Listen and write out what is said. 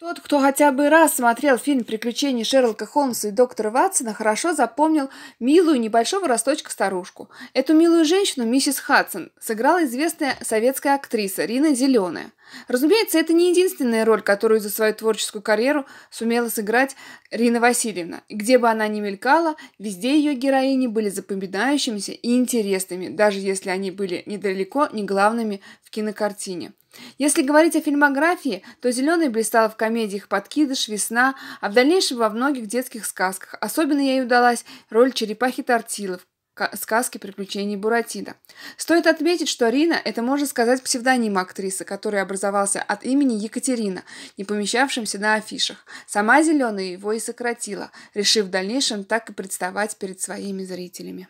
Тот, кто хотя бы раз смотрел фильм «Приключения Шерлока Холмса и доктора Ватсона», хорошо запомнил милую небольшого росточка старушку. Эту милую женщину, миссис Хадсон, сыграла известная советская актриса Рина Зеленая – Разумеется, это не единственная роль, которую за свою творческую карьеру сумела сыграть Рина Васильевна. где бы она ни мелькала, везде ее героини были запоминающимися и интересными, даже если они были недалеко не главными в кинокартине. Если говорить о фильмографии, то «Зеленый» блистала в комедиях «Подкидыш», «Весна», а в дальнейшем во многих детских сказках. Особенно ей удалась роль черепахи Тортилов, сказки приключений Буратино. Стоит отметить, что Рина – это, можно сказать, псевдоним актрисы, который образовался от имени Екатерина, не помещавшимся на афишах. Сама Зеленая его и сократила, решив в дальнейшем так и представать перед своими зрителями.